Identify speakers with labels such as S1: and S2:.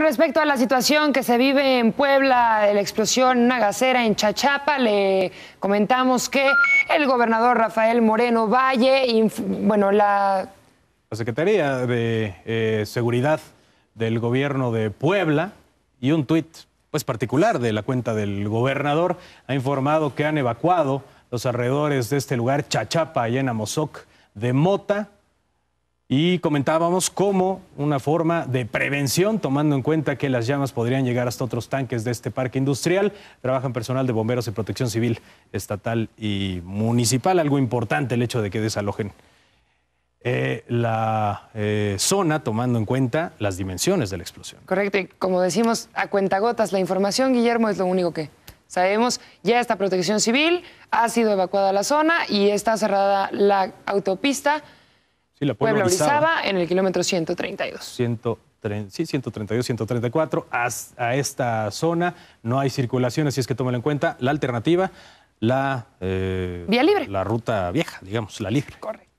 S1: Respecto a la situación que se vive en Puebla, la explosión en una gasera en Chachapa, le comentamos que el gobernador Rafael Moreno Valle, bueno, la...
S2: La Secretaría de eh, Seguridad del Gobierno de Puebla y un tuit pues, particular de la cuenta del gobernador ha informado que han evacuado los alrededores de este lugar, Chachapa, allá en Amozoc, de Mota, y comentábamos como una forma de prevención, tomando en cuenta que las llamas podrían llegar hasta otros tanques de este parque industrial. Trabajan personal de bomberos y protección civil estatal y municipal. Algo importante el hecho de que desalojen eh, la eh, zona, tomando en cuenta las dimensiones de la explosión.
S1: Correcto, y como decimos a cuentagotas, la información, Guillermo, es lo único que Sabemos, ya está protección civil, ha sido evacuada la zona y está cerrada la autopista la Puebla, en el kilómetro 132.
S2: sí, 132, 134. A, esta zona no hay circulación, así es que tómalo en cuenta. La alternativa, la... Eh, Vía libre. La ruta vieja, digamos, la libre.
S1: Correcto.